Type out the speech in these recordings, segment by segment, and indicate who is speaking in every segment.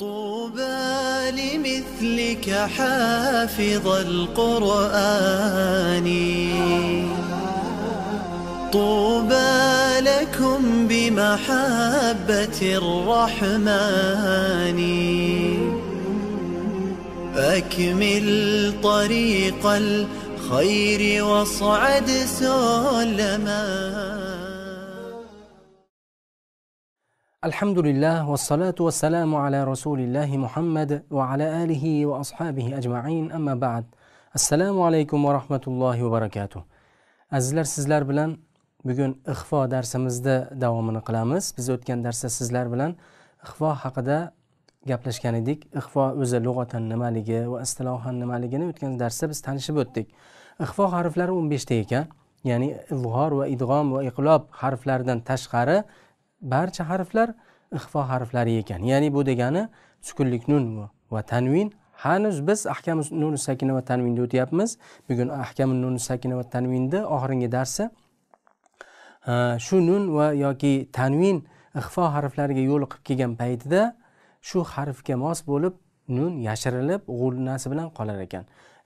Speaker 1: طوبى لمثلك حافظ القرآن طوبى لكم بمحبة الرحمن أكمل طريق الخير واصعد سلما alhamdulillah vassalatu vassalamu ala rasulillahi muhammad va ala alihi va ashabihi ajmain amma ba'd assalomu alaykum va rahmatullohi va barakatuh azizlar sizlar bilan bugun ixfo darsimizda davomini qilamiz biz o'tgan darsda sizlar bilan ixfo haqida gaplashgan edik ixfo o'zi lug'atan nimaligi va istilohan nimaligini o'tgan darsda biz tanishib o'tdik ixfo harflari o'n beshta ekan ya'ni ilg'or va idg'om va iqlob harflaridan tashqari barcha harflar ixfo harflari ekan ya'ni bu degani sukunlik nun va tanvin hanuz biz ahkam nun sakina va tanvinni o'tyapmiz bugun ahkam nun sakina va tanvinni oxirgi darsi shu nun va yoki tanvin ixfo harflariga yo'l qilib kelgan paytida shu harfga mos bo'lib nun yashirilib g'unnasi bilan qolar ekan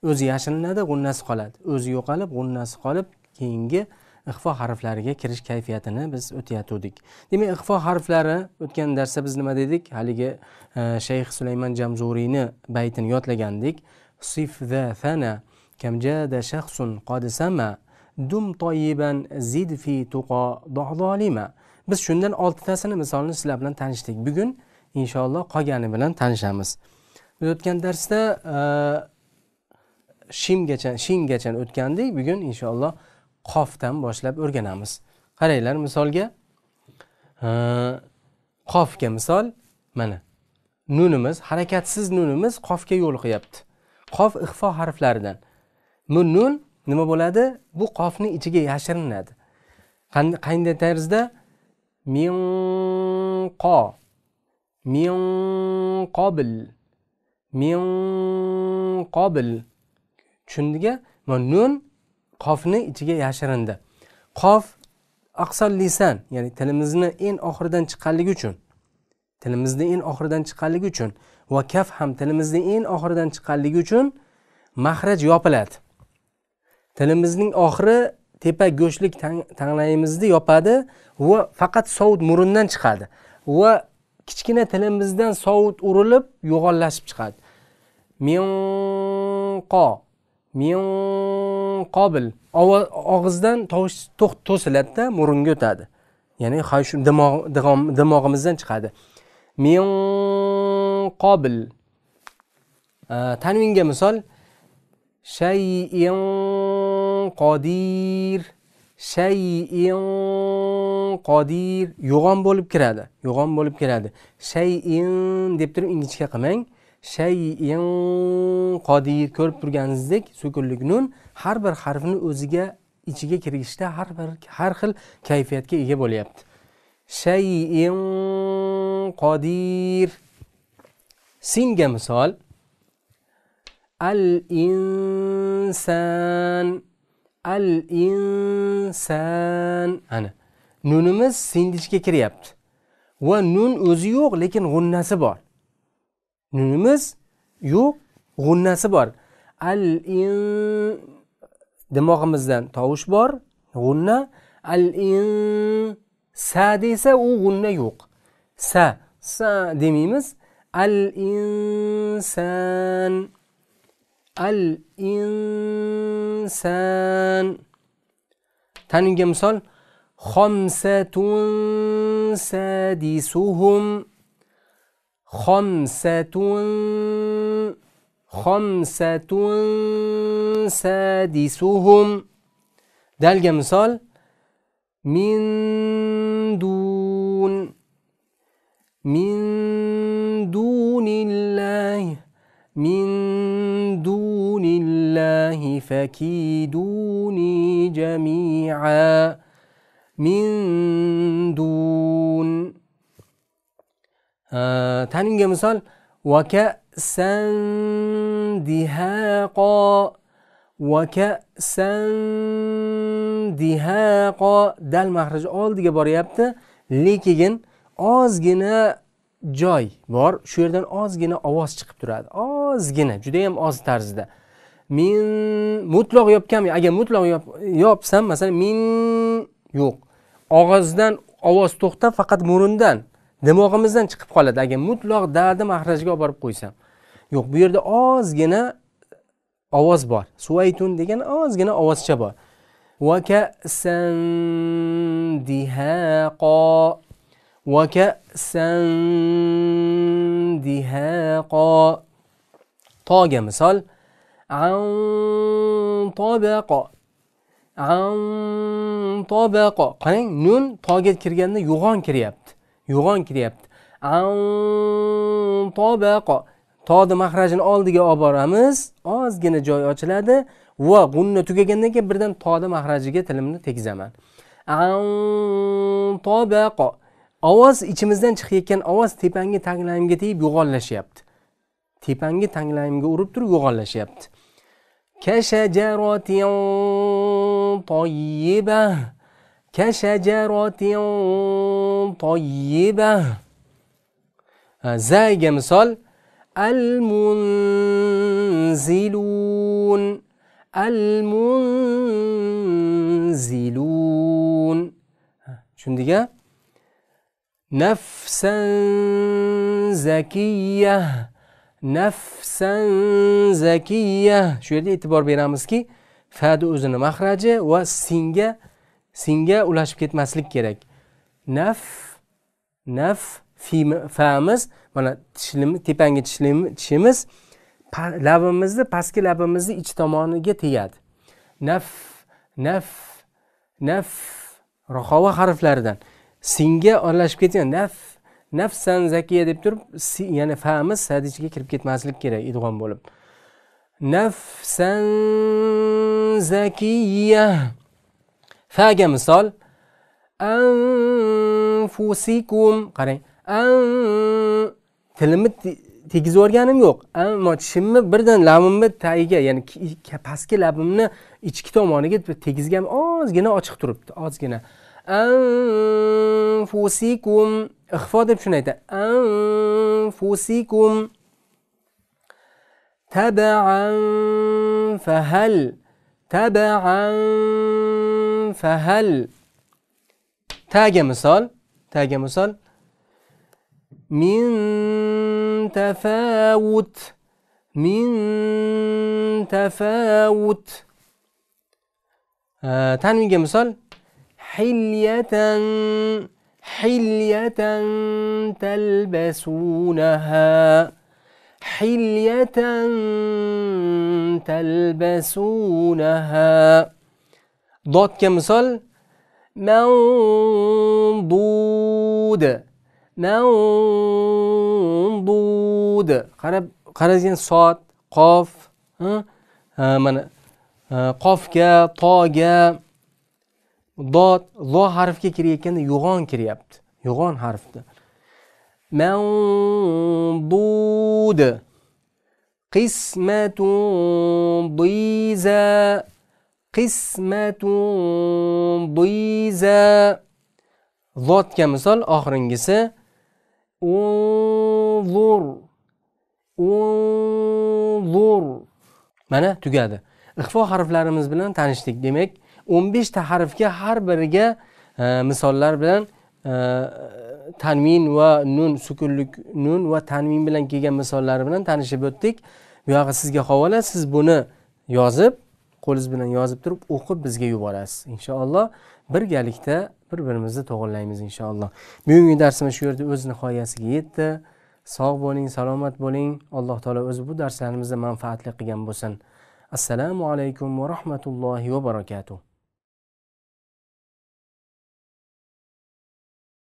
Speaker 1: o'zi yashirinadi g'unnasi qoladi o'zi yo'qolib g'unnasi qolib keyingi ixfo harflariga kirish kayfiyatini biz o'tayotgandik demak ixfo harflari o'tgan darsda biz nima dedik haligi e, shayx sulaymon jamzuriyni baytini yodlagandik sifda fana kamjada shaxsun qodisama dum toyiban zid fi tuqo zolima biz shundan oltitasini misolni sizlar bilan tanishdik bugun inshaalloh qolgani bilan tanishamiz biz o'tgan darsda e, shimgacha shingacha o'tgandik bugun inshaalloh qofdan boshlab o'rganamiz qaranglar misolga qofga misol mana nunimiz harakatsiz nunimiz qofga yo'l qof ixfo harflaridan bu nun nima bo'ladi bu qofni ichiga yashirinadi qanday tarzda minqo minqobil minqobil tushundika nun qofni ichiga yashirindi qof aqsal lisan ya'ni tilimizni eng oxiridan chiqqanligi uchun tilimizni eng oxiridan chiqqanligi uchun va kaf ham tilimizni eng oxiridan chiqqanligi uchun mahraj yopiladi tilimizning oxiri tepa go'shtlik tanglayimizni yopadi va faqat sovut murundan chiqadi va kichkina tilimizdan sovut urilib yo'g'onlashib chiqadi miqo miq qobil og'izdan tovush to'siladida burunga o'tadi ya'ni hayshum dimog'imizdan chiqadi min qobil tanvinga misol shayin qodir shayin qodir yo'g'on bo'lib kiradi yo'g'on bo'lib kiradi shayin deb turib ingichka qilmang shayin qodir ko'rib turganingizdek sukunlik nun har bir harfni o'ziga ichiga kirgishda har bir har xil kayfiyatga ega bo'lyapti shayin qodir singa misol al insan al insan ana nunimiz singichga kiryapti va nun o'zi yo'q lekin g'unnasi bor nunimiz yo'q g'unnasi bor al in dimog'imizdan tovush bor g'unna al in sa desa u g'unna yo'q sa sa demaymiz al insan al insan tanimga misol xomsatun sadisuhum خمسة خمسة سادسهم دالجة مثال من دون من دون الله من دون الله فكيدوني جميعا من tanimga misol vaka sandihaqo vaka sandihaqo dal mahriji oldiga boryapti lekin ozgina joy bor shu yerdan ozgina ovoz chiqib turadi ozgina judayam oz tarzda men mutloq yopganmi agar mutloq yopsam masalan min yo'q og'izdan ovoz to'xtab faqat burundan dimog'imizdan chiqib qoladi agar mutloq dardi mahrajga olib borib qo'ysam yo'q bu yerda ozgina ovoz bor suvaytun degan ozgina ovozcha bor vakasan dihaqo vakasan dihaqo toga misol antobaqo antobaqo qarang nun toga kirganda yo'g'on kiryapti yo'g'on kiryapti an tobaqo toni mahrajini oldiga olib boramiz ozgina joy ochiladi va g'unna tugagandan keyin birdan toni mahrajiga tilimni tegizaman an tobaqo ovoz ichimizdan chiqayotgan ovoz tepangi tanglayimga tegib yo'g'onlashyapti tepangi tanglayimga urib turib yo'g'onlashyapti kashajarotiyon toyiba kashajaratin toyyiba zaga misol al munzilun al munzilun tushundikga nafsan zakiya nafsan zakiya shu yerda e'tibor beramizki fadi o'zini mahraji va singa singa ulashib ketmaslik kerak naf naf famiz mana tishlimi tepangi tishlimi tishimiz labimizni pastki labimizni ich tomoniga tegadi naf naf naf rohova harflaridan singa oralashib ketgan naf nafsan zakiya deb turib ya'ni famiz sad ichiga kirib ketmaslik kerak idg'on bo'lib nafsan zakiya faga misol anfusikum qarang an tilimni tegizib yuborganim yo'q tishimni birdan labimni tagiga ya'ni pastki labimni ichki tomoniga tegizgan ozgina ochiq turibdi ozgina anfusikum ixfo deb shuni aytadi anfusikum tabaan fahal tabaan فهل تاج مثال تاج مثال من تفاوت من تفاوت آه، تعني تعال نيجي مثال حلية حلية تلبسونها حلية تلبسونها dodga misol mavdud mavdud qarab qaragan sot qof mana qofga toga dod zo harfga kirayotganda yo'g'on kiryapti yo'g'on harfda mavdud qismatun diza qismatun biza zotga misol oxirgisi unzur unzur mana tugadi ixfo harflarimiz bilan tanishdik demak 15 ta harfga har biriga e, misollar bilan e, tanvin va nun sukunlik nun va tanvin bilan kelgan misollar bilan tanishib o'tdik bu yog'i sizga havola siz buni yozib qo'lingiz bilan yozib turib o'qib bizga yuborasiz inshaalloh birgalikda bir birimizni to'g'irlaymiz inshaalloh bugungi darsimiz shu yerda o'z nihoyasiga yetdi sog' bo'ling salomat bo'ling alloh taolo o'zi bu darslarimizni manfaatli qilgan bo'lsin assalomu alaykum va rahmatullohi va barakatuh